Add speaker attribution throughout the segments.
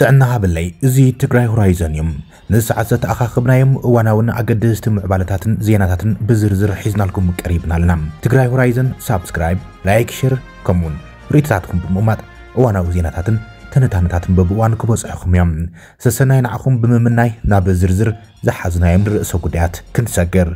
Speaker 1: ጥዕና ሃብለይ እዚ ትግራይ ሆራይዘን ንስ ዓሰ ተኣኻኽብናዮም እዋናውን ኣገደስቲ ምዕባለታትን ዜናታትን ብዝርዝር ሒዝናልኩም ቀሪብና ኣለና ትግራይ ሆራይዘን ሳብስክራይብ ላይክ ሽር ከምኡውን ሪትታትኩም ብምቕማጥ እዋናዊ ዜናታትን ትንታነታትን በብእዋን ክበፅሑኹም እዮም ሰሰናይ ንዓኹም ብምምናይ ናብ ዝርዝር ዝሓዝናዮም ርእሰ ጉዳያት ክንሰግር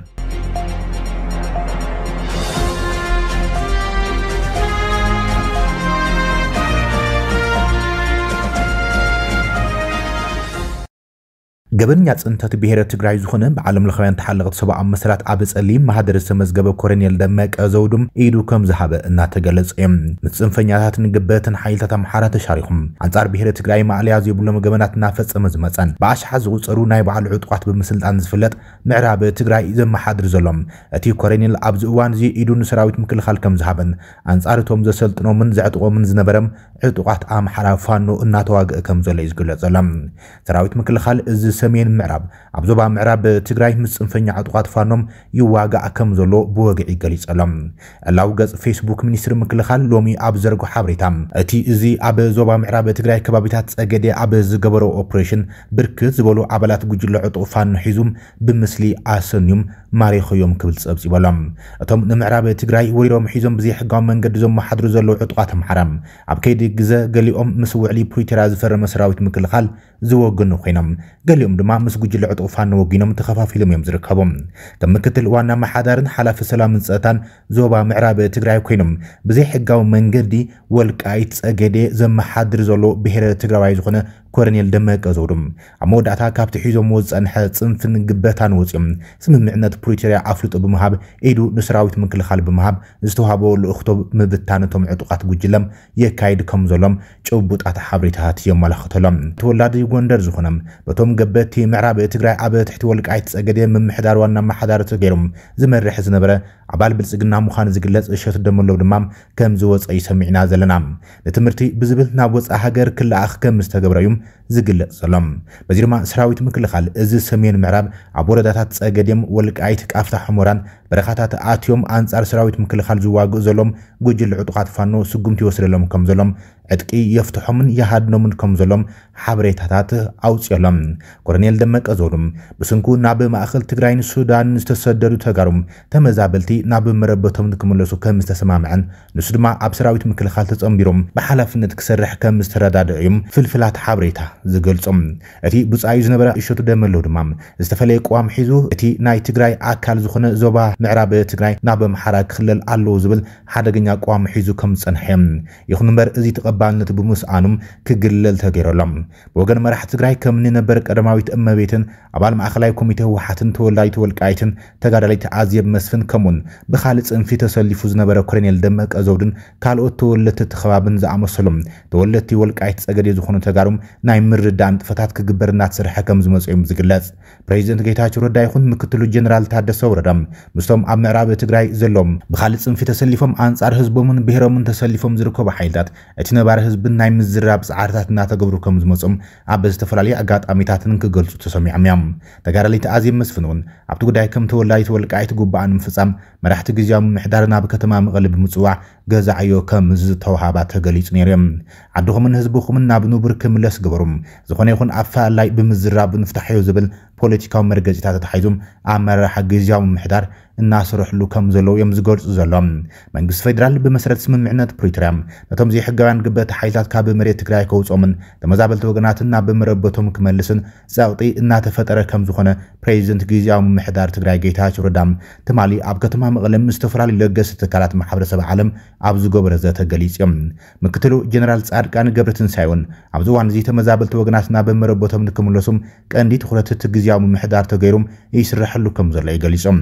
Speaker 1: ገበንኛ ፅንተት ብሔረ ትግራይ ዝኾነ ብዓለም ለኸውያን ተሓለቕቲ ሰብኣዊ መሰላት ኣብ ጸሊም ማህደር ዝተመዝገበ ኮሎኔል ደመቀ ዘውዱም ኢዱ ከም ዝሃበ እናተገለጸ እዮም ምስ ፅንፈኛታትን ግበትን ሓይልታት ኣምሓራ ተሻሪኹም ኣንጻር ብሔረ ትግራይ ማዕልያ ዘይብሎም ገበናት እናፈጸመ ዝመፀን ብኣሽሓ ዝቑፀሩ ናይ ባዕሉ ዕጡቋት ብምስልጣን ዝፍለጥ ምዕራብ ትግራይ እዩ ዘመሓድር ዘሎም እቲ ኮሎኔል ኣብዚ እዋን እዚ ኢዱ ንሰራዊት ምክልኻል ከም ዝሃበን ኣንጻር እቶም ዘሰልጥኖምን ዘዕጥቆምን ዝነበረም ዕጡቋት ኣምሓራ ፋኖ እናተዋግአ ከም ዘሎ እዩ ዝግለጸሎም ሰራዊት ምክልኻል እዚ ሰ ሰሜን ምዕራብ ኣብ ዞባ ምዕራብ ትግራይ ምስ ፅንፈኛ ዕጡቓት ፋኖም ይዋጋእ ከም ዘሎ ብወግዒ ገሊፅ ኣሎም ዕላዊ ገጽ ፌስቡክ ሚኒስትሪ ምክልኻል ሎሚ ኣብ ዘርጎ ሓበሬታ እቲ እዚ ኣብ ዞባ ምዕራብ ትግራይ ከባቢታት ፀገዴ ኣብ ዝገበሮ ኦፕሬሽን ብርክት ዝበሉ ኣባላት ጉጅለ ዕጡቅ ፋኖ ሒዙም ብምስሊ ኣሰንዩም ማሪኸዮም ክብል ፀብፂበሎም እቶም ንምዕራብ ትግራይ ወሪሮም ሒዞም ብዘይሕጋዊ መንገዲ ዘመሓድሩ ዘለዉ ዕጡቓት ኣምሓራ ኣብ ከይዲ ግዘ ገሊኦም ምስ ውዕሊ ፕሪቴራ ዝፈረመ ሰራዊት ምክልኻል ዝወግኑ ኮይኖም ገሊኦም ድማ ምስ ጉጅለ ዕጡቕ ፋኖ ወጊኖም ተኸፋፊሎም እዮም ዝርከቦም ከም ምክትል ዋና መሓዳርን ሓላፊ ሰላምን ፀጥታን ዞባ ምዕራብ ትግራይ ኮይኖም ብዘይ ሕጋዊ መንገዲ ወልቃይት ፀገዴ ዘመሓድር ዘሎ ብሄረ ትግራዋይ ዝኾነ ኮረኔል ደመቀ ዘውዱ ኣብ መወዳእታ ካብቲ ሒዞም ዝፀንሐ ፅንፍን ግበታን ወፂኦም ስምምዕነት ፕሪቶርያ ኣፍልጡ ብምሃብ ኢዱ ንሰራዊት ምክልኻል ብምሃብ ዝተዋህቦ ልእኽቶ ምብታን እቶም ዕጡቃት ጉጅለም የካይድ ከም ዘሎም ጭቡጣት ሓበሬታት የመላኽተሎም ተወላዲ ጎንደር ዝኾነ በቶም ገበቲ ምዕራብ ትግራይ ኣብ ትሕቲ ወልቃይ ተፀገደ ምምሕዳር ዋና መሓዳርቲ ገይሮም ዝመርሕ ዝነበረ ኣባል ብልፅግና ምዃኑ ዝግለጽ እሸት ደመሎው ድማ ከም ዝወፀ እዩ ሰሚዕና ዘለና ንትምህርቲ ብዝብል ናብ ወፃኢ ሃገር ክለኣኽ ከም ዝተገብረ እዩ ዝግለጽ ዘሎም በዚ ድማ ሰራዊት ምክልኻል እዚ ሰሜን ምዕራብ ኣብ ወረዳታት ፀገድም ወልቃይት ቃፍታ ሕሞራን በረኻታት ኣትዮም ኣንጻር ሰራዊት ምክልኻል ዝዋግእ ዘሎም ጉጅል ዕጡቓት ፋኖ ስጉምቲ ይወስደሎም ከም ዘሎም ዕጥቂ የፍትሖምን የሃድኖምን ከም ዘሎም ሓበሬታታት ኣውፅሎም ኮሎኔል ደመቀ ዘውዱም ብስንኩ ናብ ማእኸል ትግራይን ሱዳን ዝተሰደዱ ተጋሩም ተመዛበልቲ ናብ መረበቶም ንክምለሱ ከም ዝተሰማምዐን ንሱ ድማ ኣብ ሰራዊት ምክልኻል ተፀምቢሮም ብሓላፍነት ክሰርሕ ከም ዝተረዳድዐ እዮም ፍልፍላት ሓበሬታ ዝገልፆም እቲ ብፃዩ ዝነበረ እሸቱ ደመለው ድማ ዝተፈለየ ቅዋም ሒዙ እቲ ናይ ትግራይ ኣካል ዝኾነ ዞባ ምዕራብ ትግራይ ናብ ኣምሓራ ክክለል ኣለዎ ዝብል ሓደገኛ ኣቋም ሒዙ ከም ዝፀንሐ ይኹን እምበር እዚ ተቐባልነት ብምስኣኑም ክግለል ተገይረሎም ብወገን መራሕቲ ትግራይ ከም ንነበር ቀዳማዊት እመቤትን ኣባል ማእኸላይ ኮሚቴ ህወሓትን ተወላዲት ወልቃይትን ተጋዳሊት ኣዝየብ መስፍን ከምኡን ብካልእ ፅንፊ ተሰሊፉ ዝነበረ ኮሎኔል ደመቀ ዘውድን ካልኦት ተወለድቲ ተኸባብን ዝኣመሰሎም ተወለድቲ ወልቃይት ፀገዴ ዝኾኑ ተጋሩም ናይ ምርዳእን ጥፈታት ክግበር እናተሰርሐ ከም ዝመፁ እዮም ዝግለጽ ፕሬዚደንት ጌታቸው ረዳ ይኹን ምክትሉ ጀነራል ታደሰ ወረዳ ምስ መንግስቶም ኣብ ምዕራብ ትግራይ ዘሎም ብካልእ ፅንፊ ተሰሊፎም ኣንጻር ህዝቦምን ብሄሮምን ተሰሊፎም ዝርከቡ ሓይልታት እቲ ነባሪ ህዝብን ናይ ምዝራብ ፃዕርታት እናተገብሩ ከም ዝመፁም ኣብ ዝተፈላለዩ ኣጋጣሚታትን ክገልፁ ተሰሚዖም እዮም ተጋዳሊቲ ኣዝየም መስፍን እውን ኣብቲ ጉዳይ ከም ተወላዲት ተወልቃዒቲ ጉባኣ ንምፍፃም መራሕቲ ግዜም ምሕዳር ናብ ከተማ መቐሊ ብምፅዋዕ ገዛዕዮ ከም ዝተዋሃባ ተገሊፁ ነይሩ እዮም ዓድኹምን ህዝቢኹምን ናብ ንቡር ክምለስ ገበሩ ዝኾነ ይኹን ኣፈላላይ ብምዝራብ ንፍታሕዮ ዝብል ፖለቲካዊ መርገፂታት ተታሒዙ ኣመራርሓ ግዜያዊ ምምሕዳር እናሰርሕሉ ከም ዘለዉ እዮም ዝገልፁ ዘሎም መንግስቲ ፌደራል ብመሰረት ስምምዕነት ፕሪቶርያ ነቶም ዘይሕጋውያን ግበቲ ሓይልታት ካብ መሬት ትግራይ ከውፆምን ተመዛበልቲ ወገናትን ናብ መረበቶም ክመልስን ፀቕጢ እናተፈጠረ ከም ዝኾነ ፕሬዚደንት ግዜያዊ ምምሕዳር ትግራይ ጌታቸው ረዳ ትማሊ ኣብ ከተማ መቐለ ዝተፈላለዩ ለገስ ትካላት ማሕበረሰብ ዓለም ኣብ ዝገበረ ዘተ ገሊፅ እዮም ምክትሉ ጀነራል ፃድቃን ገብረትንሳይ እውን ኣብዚ እዋን እዚ ተመዛበልቲ ወገናት ናብ በመረበቶም ንክምለሱም ቀንዲ ትኩረት እቲ ግዜ ግዜያዊ ምምሕዳር ተገይሩ ይስርሐሉ ከም ዘሎ ይገሊፆም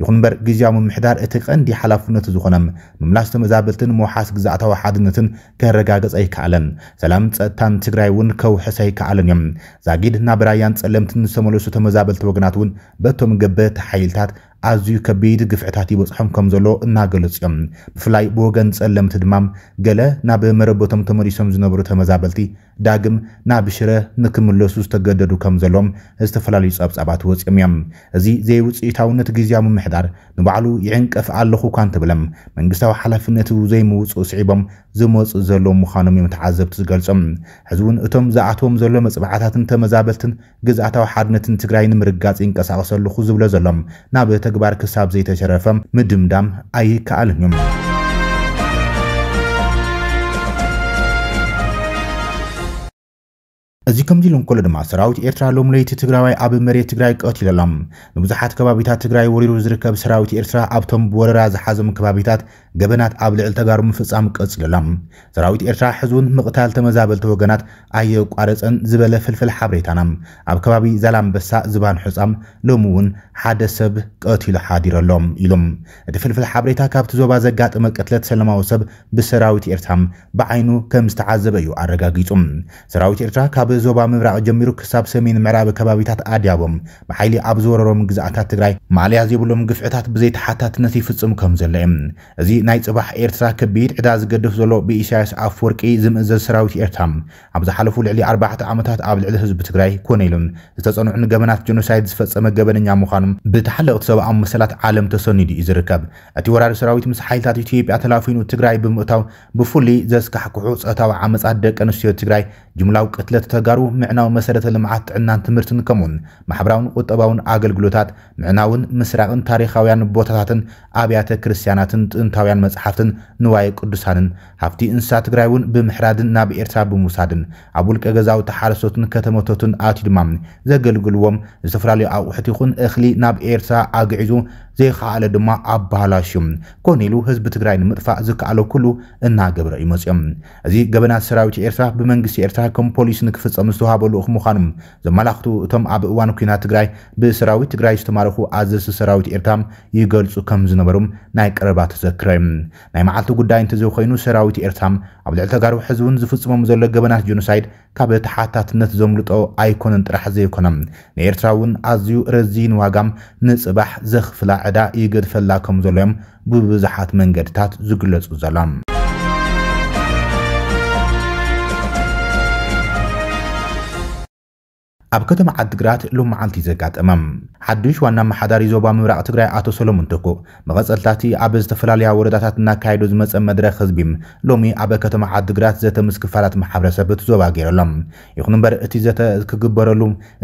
Speaker 1: ይኹን እምበር ግዜያዊ ምምሕዳር እቲ ቀንዲ ሓላፍነቱ ዝኾነ ምምላስ ተመዛበልትን ምውሓስ ግዛእታዊ ሓድነትን ከረጋገፅ ኣይከኣለን ሰላም ፀጥታን ትግራይ እውን ከውሕስ ኣይከኣለን እዮም ዛጊድ ናብ ራያን ፀለምትን ዝተመለሱ ተመዛበልቲ ወገናት እውን በቶም ገበቲ ሓይልታት ኣዝዩ ከቢድ ግፍዕታት ይበፅሖም ከም ዘሎ እናገለፁ እዮም ብፍላይ ብወገን ፀለምቲ ድማም ገለ ናብ መረበቶም ተመሊሶም ዝነበሩ ተመዛበልቲ ዳግም ናብ ሽረ ንክምለሱ ዝተገደዱ ከም ዘሎም ዝተፈላለዩ ፀብፃባት ወፂኦም እዮም እዚ ዘይውፅኢታውነት ግዜያዊ ምምሕዳር ንባዕሉ ይዕንቀፍ ኣለኹ እኳ እንትብለም መንግስታዊ ሓላፍነት ዘይምውፅእ ስዒቦም ዝመፁ ዘለዎ ምዃኖም እዮም ተዓዘብቲ ዝገልፆም ሕዚ እውን እቶም ዝኣትዎም ዘሎ መፅባዕታትን ተመዛበልትን ግዝኣታዊ ሓድነትን ትግራይ ንምርጋፅ ይንቀሳቐሰ ዝብሎ ዘሎም ናብ ተግባር ክሳብ ዘይተሸረፈም ምድምዳም አይከኣልን እዩ እዚ ከምዚ ኢሎም ከሎ ድማ ሰራዊት ኤርትራ ሎም ለይቲ ትግራዋይ ኣብ መሬት ትግራይ ቀትሉ ኣሎም ንብዙሓት ከባቢታት ትግራይ ወሪሩ ዝርከብ ሰራዊት ኤርትራ ኣብቶም ብወረራ ዝሓዞም ከባቢታት ገበናት ኣብ ልዕል ተጋሩ ምፍጻም ቀጽሉ ኣሎም ሰራዊት ኤርትራ ሕዝውን ምቕታል ተመዛበልቲ ወገናት ኣየቋረፀን ዝበለ ፍልፍል ሓበሬታና ኣብ ከባቢ ዛላምበሳ ዝባን ሕፃም ሎሚ እውን ሓደ ሰብ ቀትሉ ሓዲሩ ኣሎም ኢሎም እቲ ፍልፍል ሓበሬታ ካብቲ ዞባ ዘጋጥመ ቅትለት ሰለማዊ ሰብ ብሰራዊት ኤርትራ ብዓይኑ ከም ዝተዓዘበ እዩ ኣረጋጊጹ ሰራዊት ኤርትራ ካብ ዞባ ምብራቅ ጀሚሩ ክሳብ ሰሜን ምዕራብ ከባቢታት ኣድያቦም ብሓይሊ ኣብ ዝወረሮም ግዛኣታት ትግራይ ማልያ ዘይብሎም ግፍዕታት ብዘይተሓታትነት ይፍፅም ከም ዘሎ እዩ እዚ ናይ ፅባሕ ኤርትራ ከቢድ ዕዳ ዝገድፍ ዘሎ ብኢሳያስ ኣፍ ወርቂ ዝምእዘዝ ሰራዊት ኤርትራ ኣብ ዝሓለፉ ልዕሊ ኣርባዕተ ዓመታት ኣብ ልዕሊ ህዝቢ ትግራይ ኮነ ኢሉን ዝተፀንዑን ገበናት ጀኖሳይድ ዝፈፀመ ገበነኛ ምዃኑ ብተሓለቕቲ ሰብኣዊ መሰላት ዓለም ተሰኒዱ እዩ ዝርከብ እቲ ወራሪ ሰራዊት ምስ ሓይልታት ኢትዮጵያ ተላፊኑ ትግራይ ብምእታው ብፍሉይ ዘስካሕክሑ ፀታዊ ዓመፃት ደቂ ኣንስትዮ ትግራይ ጅምላዊ ቅትለት ኣጋሩ ምዕናዊ መሰረተ ልምዓት ጥዕናን ትምህርትን ከምኡውን ማሕበራውን ቁጠባውን ኣገልግሎታት ምዕናውን ምስራቅን ታሪካውያን ቦታታትን ኣብያተ ክርስትያናትን ጥንታውያን መፅሓፍትን ንዋየ ቅዱሳንን ሃብቲ እንስሳ ትግራይ እውን ብምሕራድን ናብ ኤርትራ ብምውሳድን ኣብ ውልቀ ገዛውቲ ሓረሶትን ከተመቶትን ኣትዩ ድማ ዘገልግልዎም ዝተፈላለዩ ኣቑሑት ይኹን እኽሊ ናብ ኤርትራ ኣግዒዙ ዘይከኣለ ድማ ኣባህላሽ እዩ ኮነ ኢሉ ህዝቢ ትግራይ ንምጥፋእ ዝከኣለ ኩሉ እናገብረ እዩ መፅኦም እዚ ገበናት ሰራዊት ኤርትራ ብመንግስቲ ኤርትራ ከም ፖሊስ ንክፍፀም ዝተዋሃበሉ ልኡክ ምዃኑ ዘመላኽቱ እቶም ኣብ እዋን ኩናት ትግራይ ብሰራዊት ትግራይ ዝተማርኹ ኣዘዝቲ ሰራዊት ኤርትራ ይገልፁ ከም ዝነበሩ ናይ ቀረባ ተዘክረ ናይ መዓልቲ ጉዳይ እንተዘይኮይኑ ሰራዊት ኤርትራ ኣብ ልዕሊ ተጋሩ ሕዝብን ዝፍፅሞም ዘሎ ገበናት ጀኖሳይድ ካብ ተሓታትነት ዘምልጦ ኣይኮነን ጥራሕ ዘይኮነም ንኤርትራ እውን ኣዝዩ ረዚን ዋጋም ንፅባሕ ዘኽፍላ ዕዳ ይገድፈላ ከም ዘሎዮም ብብዙሓት መንገድታት ዝግለጹ ዘሎም ኣብ ከተማ ዓዲግራት ሎም መዓልቲ ዘጋጠመ ሓዱሽ ዋና መሓዳሪ ዞባ ምብራቅ ትግራይ ኣቶ ሰሎሞን ተኮ መቐፀልታቲ ኣብ ዝተፈላለያ ወረዳታት እናካየዱ ዝመፀ መድረክ ህዝቢ ሎሚ ኣብ ከተማ ዓዲግራት ዘተ ምስ ክፋላት ማሕበረሰብ እቲ ዞባ ገይረሎም ይኹን እምበር እቲ ዘተ ክግበረሉ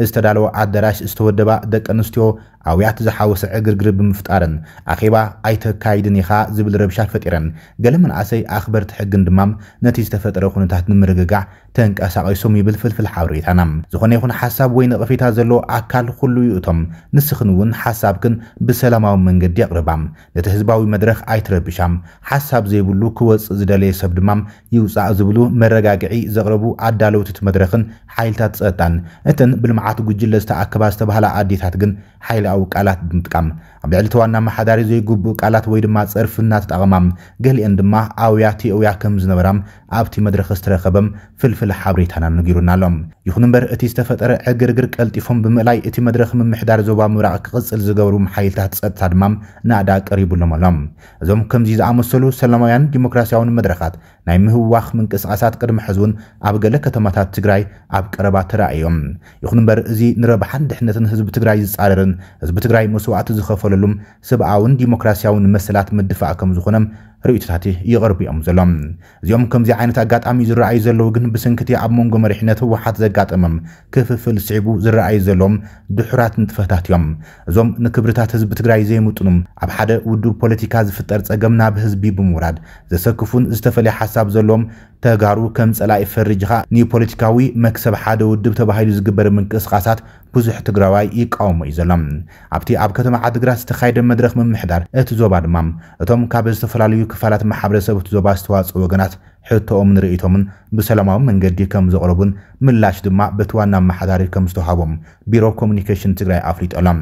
Speaker 1: ዝተዳለወ ኣዳራሽ ዝተወደባ ደቂ ኣንስትዮ ኣብያት ዝሓወሰ ዕግርግር ብምፍጣርን ኣኼባ ኣይተካይድን ኢኻ ዝብል ረብሻ ፈጢረን ገለ መናእሰይ ኣኽበርቲ ሕግን ድማ ነቲ ዝተፈጠረ ኩነታት ንምርግጋዕ ተንቀሳቒሶም ይብል ፍልፍል ሓበሬታና ዝኾነ ይኹን ሓሳብ ወይ ነቐፌታ ዘለዎ ኣካል ኩሉ ይእቶም ንስኽን እውን ሓሳብ ግን ብሰላማዊ መንገዲ ኣቕርባ ነቲ ህዝባዊ መድረኽ ኣይትረብሻ ሓሳብ ዘይብሉ ክወፅእ ዝደለየ ሰብ ድማ ይውፃእ ዝብሉ መረጋግዒ ዘቕረቡ ኣዳለውቲ እቲ መድረኽን ሓይልታት ፀጥታን እተን ብልምዓት ጉጅለ ዝተኣከባ ዝተባህላ ኣዴታት ግን ሓይላዊ ቃላት ብምጥቃም ኣብ ልዕሊ ተዋና መሓዳሪ ዘይግቡእ ቃላት ወይ ድማ ፀርፊ እናተጣቐማ ገሊአን ድማ ኣውያ ቲኦውያ ከም ዝነበራም ኣብቲ መድረኽ ዝተረኸበም ፍልፍል ሓበሬታና ንጊሩና ኣሎም ይኹን እምበር እቲ ዝተፈጠረ ዕግርግር ቀልጢፎም ብምእላይ እቲ መድረኽ ምምሕዳር ዞባ ምብራቕ ክቕፅል ዝገብሩ መሓይልታት ፀጥታ ድማ ንኣዳ ቀሪቡሎም ኣሎም እዞም ከምዚ ዝኣመሰሉ ሰላማውያን ዲሞክራስያውን መድረኻት ናይ ምህዋኽ ምንቅስቃሳት ቅድሚ እውን ኣብ ገለ ከተማታት ትግራይ ኣብ ቀረባ ተረእዮም ይኹን እምበር እዚ ንረብሓን ድሕነትን ህዝቢ ትግራይ ዝፃረርን ህዝቢ ትግራይ መስዋዕቲ ዝኸፈለሉን ሰብኣውን ዲሞክራስያውን መሰላት ምድፋእ ከም ዝኾነም ርእይቶታት ይቐርቡ እዮም ዘሎም እዚኦም ከምዚ ዓይነት ኣጋጣሚ ዝረኣዩ ዘለዉ ግን ብስንክቲ ኣብ መንጎ መሪሕነት ህወሓት ዘጋጠሞም ክፍፍል ስዒቡ ዝረኣዩ ዘለዎም ድሑራት ንጥፈታት እዮም እዞም ንክብርታት ህዝቢ ትግራይ ዘይምጥኑም ኣብ ሓደ ውድብ ፖለቲካ ዝፍጠር ፀገም ናብ ህዝቢ ብምውራድ ዘሰክፉን ዝተፈለየ ሓሳብ ዘለዎም ተጋሩ ከም ፀላኢ ፈርጅኻ ንፖለቲካዊ መክሰብ ሓደ ውድብ ተባሂሉ ዝግበር ምንቅስቃሳት ብዙሕ ትግራዋይ ይቃወሞ እዩ ዘሎም ኣብቲ ኣብ ከተማ ዓዲግራት ዝተኻየደ መድረኽ ምምሕዳር እቲ ዞባ ድማ እቶም ካብ ዝተፈላለዩ ክፋላት ማሕበረሰብ እቲ ዞባ ዝተዋፅኡ ወገናት ሕቶኦም ንርኢቶምን ብሰላማዊ መንገዲ ከም ዘቕረቡን ምላሽ ድማ በቲ ዋና ኣመሓዳሪ ከም ዝተዋሃቦም ቢሮ ኮሚኒኬሽን ትግራይ ኣፍሊጦሎም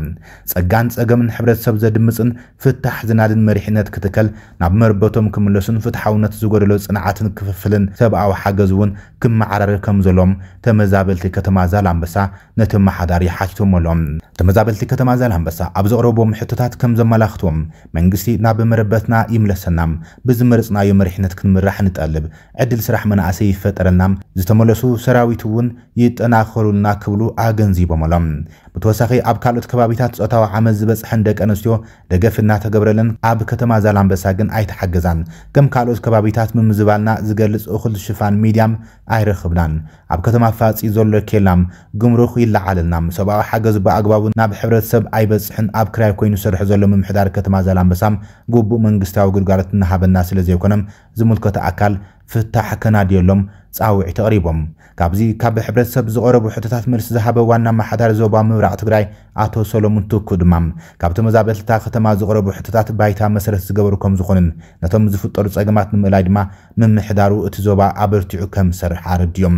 Speaker 1: ጸጋን ጸገምን ሕብረተሰብ ዘድምፅን ፍታሕ ዝናድን መሪሕነት ክትከል ናብ መርበቶም ክምለሱን ፍትሓውነት ዝጎደሎ ጽንዓትን ክፍፍልን ሰብኣዊ ሓገዝ እውን ክመዓራር ከም ዘሎም ተመዛበልቲ ከተማ ዛላንበሳ ነቲ ኣመሓዳሪ ሓቲቶም ኣሎም ተመዛበልቲ ከተማ ዛላንበሳ ኣብ ዘቕረቦም ሕቶታት ከም ዘመላኽትዎም መንግስቲ ናብ መረበትና ይምለሰና ብዝመርፅናዮ መሪሕነት ክንምራሕ ንጠልብ ዕድል ስራሕ መናእሰይ ይፈጠረና ዝተመለሱ ሰራዊት እውን ይጠናኸሩልና ክብሉ ኣገንዚቦምሎም ብተወሳኺ ኣብ ካልኦት ከባቢታት ፆታዊ ዓመት ዝበፅሐን ደቂ ኣንስትዮ ደገፍ እናተገብረለን ኣብ ከተማ ዛላንበሳ ግን ኣይተሓገዛን ከም ካልኦት ከባቢታት ምምዝባልና ዝገልፅ እኹል ሽፋን ሚድያም ኣይረክብናን ኣብ ከተማ ፋፂ ዘሎ ኬላም ግምሩኽ ይለዓለልና ሰብኣዊ ሓገዝ ብኣግባቡ ናብ ሕብረተሰብ ኣይበፅሕን ኣብ ክራይ ኮይኑ ሰርሕ ዘሎ ምምሕዳር ከተማ ዛላንበሳም ጉቡእ መንግስታዊ ግልጋሎት እናሃበና ስለ ዘይኮነም ዝምልከቶ ኣካል ፍታሕ ከናድየሎም ፃውዒ ተቐሪቦም ካብዚ ካብ ሕብረተሰብ ዝቐረቡ ሕቶታት መልሲ ዝሃበ ዋና መሓዳር ዞባ ምብራቅ ትግራይ ኣቶ ሰሎሙን ትኩ ድማ ካብ ተመዛበልታ ከተማ ዝቐረቡ ሕቶታት ባይታ መሰረት ዝገበሩ ከም ዝኾኑን ነቶም ዝፍጠሩ ፀገማት ንምእላይ ድማ ምምሕዳሩ እቲ ዞባ ኣበርቲዑ ከም ዝሰርሕ ኣረድዮም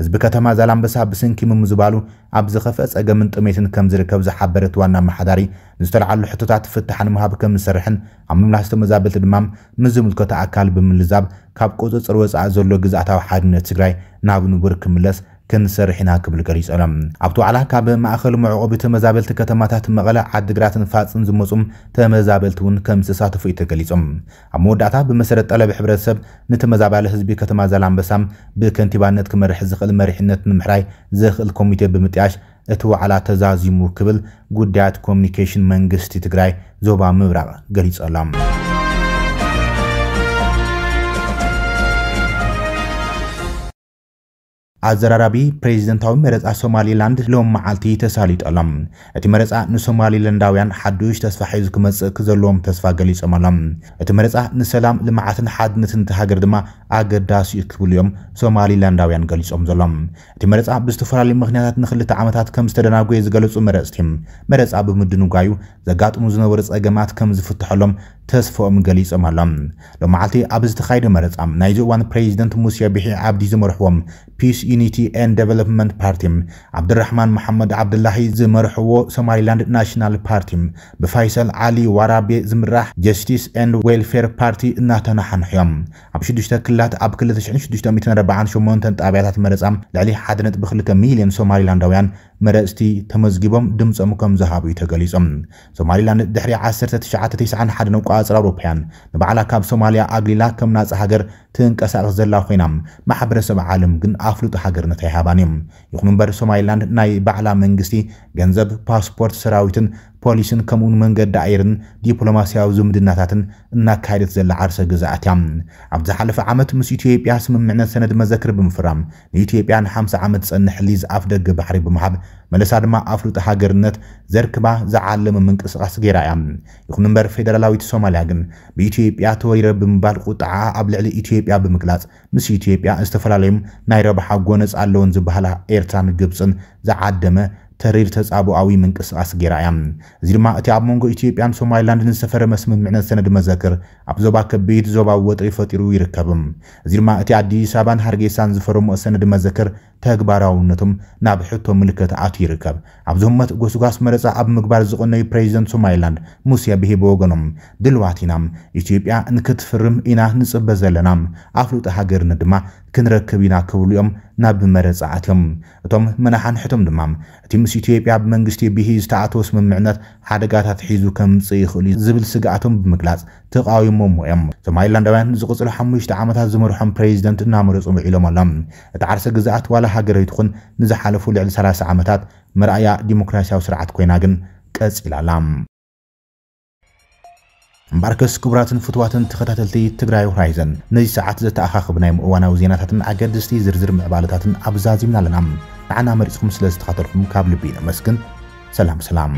Speaker 1: ህዝቢ ከተማ ዛላምበሳ ብስንኪ ምምዝባሉ ኣብ ዝኸፍአ ፀገምን ጥሜትን ከም ዝርከብ ዝሓበረት ዋና መሓዳሪ ንዝተለዓሉ ሕቶታት ፍታሕ ንምሃብ ከም ዝሰርሕን ኣብ ምምላስ ተመዛበልቲ ድማ ምዝምልከቶ ኣካል ብምልዛብ ካብ ቁፅፅር ወፃኢ ዘሎ ግዝኣታዊ ሓድ ሓርነት ትግራይ ናብ ንቡር ክምለስ ክንሰርሕ ኢና ክብል ገሊፆም ኣብቲ ዋዕላ ካብ ማእኸል መዕቆቢ ተመዛበልቲ ከተማታት መቐለ ዓዲግራትን ፋፅን ዝመፁም ተመዛበልቲ እውን ከም ዝሳተፉ እዩ ተገሊፆም ኣብ መወዳእታ ብመሰረት ጠለብ ሕብረተሰብ ንተመዛባለ ህዝቢ ከተማ ዘላንበሳም ብከንቲባነት ክመርሒ ዝኽእል መሪሕነት ንምሕራይ ዘኽእል ኮሚቴ ብምጥያሽ እቲ ዋዕላ ተዛዚሙ ክብል ጉዳያት ኮሚኒኬሽን መንግስቲ ትግራይ ዞባ ምብራቕ ገሊፆሎም አዘራራቢ ፕሬዚደንታዊ መረፃ ሶማሊላንድ ሎም መዓልቲ ተሳሊጡ ኣሎም እቲ መረፃ ንሶማሊላንዳውያን ሓዱሽ ተስፋ ሒዙ ክመፅእ ክዘለዎም ተስፋ ገሊፆም ኣሎም እቲ መረፃ ንሰላም ልምዓትን ሓድነትን እቲ ሃገር ድማ ኣገዳሲ እዩ ክብሉ እዮም ሶማሊላንዳውያን ገሊፆም ዘሎም እቲ መረፃ ብዝተፈላለዩ ምክንያታት ንክልተ ዓመታት ከም ዝተደናጎየ ዝገለፁ መረፅቲ መረፃ ብምድንጓዩ ዘጋጥሙ ዝነበሩ ፀገማት ከም ዝፍትሐሎም ተስፎኦም ገሊፆም ኣሎም ሎም መዓልቲ ኣብ ዝተካየደ መረፃ ናይዚ እዋን ፕሬዚደንት ሙሴ ብሒ ዓብዲ ዝመርሕዎም ፒስ ዩኒቲ ኤንድ ደቨሎፕመንት ፓርቲ ዓብድራሕማን መሐመድ ዓብድላሂ ዝመርሕዎ ሶማሊላንድ ናሽናል ፓርቲ ብፋይሰል ዓሊ ዋራቤ ዝምራሕ ጀስቲስ ኤንድ ዌልፌር ፓርቲ እናተናሓንሑ እዮም ኣብ 6 ክልላት ኣብ 2648 ጣብያታት መረፃ ልዕሊ 1.2 ሚልዮን ሶማሊላንዳውያን መረፅቲ ተመዝጊቦም ድምፆም ከም ዝሃቡ እዩ ተገሊፆም ሶማሊላንድ ድሕሪ 1991 መቋፅሪ ኣውሮፓውያን ንባዕላ ካብ ሶማልያ ኣግሊላ ከም ናፀ ሃገር ትንቀሳቀስ ዘላ ኮይና ማሕበረሰብ ዓለም ግን ኣፍሉጡ ሃገርነት ኣይሃባን እዮም ይኹን እምበር ሶማሊላንድ ናይ ባዕላ መንግስቲ ገንዘብ፣ ፓስፖርት፣ ሰራዊትን፣ ፖሊስን ከምኡን መንገዲ ኣየርን ዲፕሎማስያዊ ዝምድናታትን እናካየደት ዘላ ዓርሰ ግዛኣት እያ ኣብ ዝሓለፈ ዓመት ምስ ኢትዮጵያ ስምምዕነት ሰነድ መዘክር ብምፍራም ንኢትዮጵያ ን50 ዓመት ዝፀንሕ ሊዝ ኣፍ ደገ ባሕሪ ብምሃብ መለሳ ድማ ኣፍሪቃ ሃገርነት ዘርክባ ዝዓለመ ምንቅስቓስ ገይራ እያ ይኹን እምበር ፌደራላዊት ሶማልያ ግን ብኢትዮጵያ ተወሪረ ብምባል ቁጥዓ ኣብ ልዕሊ ኢትዮጵያ ብምግላፅ ምስ ኢትዮጵያ ዝተፈላለዩ ናይ ረብሓ ጎነፅ ኣለዎን ዝበሃላ ኤርትራን ግብፅን ዝዓደመ ተሪር ተፃብኣዊ ምንቅስቓስ ገይራ እያ እዚ ድማ እቲ ኣብ መንጎ ኢትዮጵያን ሶማሊላንድን ዝሰፈረመ ስምምዕነት ሰነድ መዘክር ኣብ ዞባ ከቢድ ዞባዊ ወጥሪ ፈጢሩ ይርከብ እዚ ድማ እቲ ኣዲስ ኣበባን ሃርጌሳን ዝፈረምኦ ሰነድ መዘክር ተግባራውነቶም ናብ ሕቶ ምልከት ኣቱ ይርከብ ኣብዚ ህመት ጎስጓስ መረፃ ኣብ ምግባር ዝቕነዩ ፕሬዚደንት ሶማሊላንድ ሙስያ ብሂቦ ወገኖም ድልዋት ኢና ኢትዮጵያ ንክትፍርም ኢና ንፅበ ዘለና ኣፍሉጢ ሃገርኒ ድማ ክንረክብ ኢና ክብሉ እዮም ናብ መረፃ ኣትዮም እቶም መናሓንሕቶም ድማ እቲ ምስ ኢትዮጵያ ብመንግስቲ ብሂ ዝተኣተወ ስምምዕነት ሓደጋታት ሒዙ ከምፅ ይኽእል እዩ ዝብል ስጋኣቶም ብምግላፅ ተቃዊሞሞ እዮም ሶማሊላንዳውያን ዝቕፅሉ ሓሙሽተ ዓመታት ዝመርሖም ፕሬዚደንት እናመረፁ ምዒሎም ኣሎም እቲ ዓርሰ ግዛኣት ዋላ ሃገረይት ኹን ንዝሓለፉ ልዕሊ 30 ዓመታት መርኣያ ዲሞክራሲያዊ ስርዓት ኮይና ግን ቀፂላላ እምባርከስ ክቡራትን ፍትዋትን ተኸታተልቲ ትግራይ ሆራይዘን ነዚ ሰዓት ዘተኣኻኽብ ናይ ምእዋናዊ ዜናታትን ኣገድስቲ ዝርዝር ምዕባለታትን ኣብዛዚምና ኣለና ንዓና መሪፅኩም ስለ ዝተኸተልኩም ካብ ልቢ ነመስግን ሰላም ሰላም